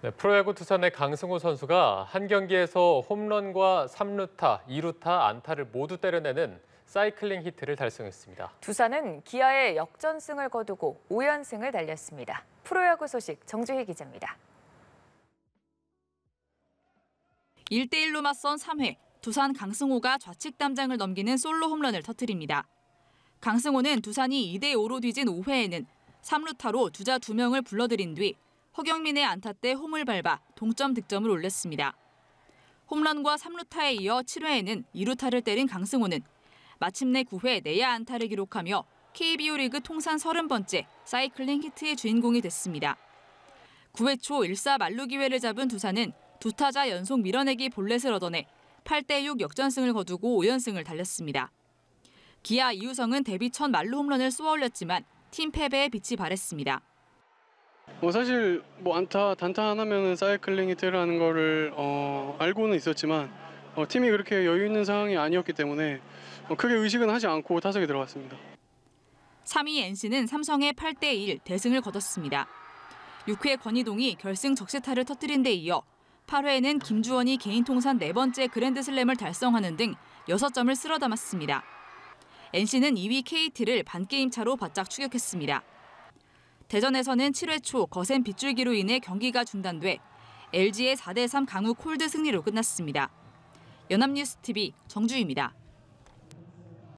네, 프로야구 두산의 강승호 선수가 한 경기에서 홈런과 3루타, 2루타, 안타를 모두 때려내는 사이클링 히트를 달성했습니다. 두산은 기아의 역전승을 거두고 5연승을 달렸습니다. 프로야구 소식 정주희 기자입니다. 1대1로 맞선 3회, 두산 강승호가 좌측 담장을 넘기는 솔로 홈런을 터뜨립니다. 강승호는 두산이 2대5로 뒤진 5회에는 3루타로 주자 2명을 불러들인 뒤 허경민의 안타 때 홈을 밟아 동점 득점을 올렸습니다. 홈런과 3루타에 이어 7회에는 2루타를 때린 강승호는 마침내 9회 내야 안타를 기록하며 KBO 리그 통산 30번째 사이클링 히트의 주인공이 됐습니다. 9회 초 1사 만루 기회를 잡은 두산은 두 타자 연속 밀어내기 볼넷을 얻어내 8대6 역전승을 거두고 5연승을 달렸습니다. 기아 이우성은 데뷔 첫 만루 홈런을 쏘아올렸지만 팀 패배에 빛이 발했습니다. 뭐 사실 뭐 안타 단타 하나면은 사이클링 히트라는 거를 어, 알고는 있었지만 어, 팀이 그렇게 여유 있는 상황이 아니었기 때문에 어, 크게 의식은 하지 않고 타석에 들어갔습니다. 3위 NC는 삼성의 8대1 대승을 거뒀습니다. 6회 권희동이 결승 적시타를 터뜨린 데 이어 8회에는 김주원이 개인 통산 네 번째 그랜드슬램을 달성하는 등 6점을 쓸어 담았습니다. NC는 2위 KT를 반게임 차로 바짝 추격했습니다. 대전에서는 7회 초 거센 빗줄기로 인해 경기가 중단돼 LG의 4대3 강우 콜드 승리로 끝났습니다. 연합뉴스TV 정주입니다.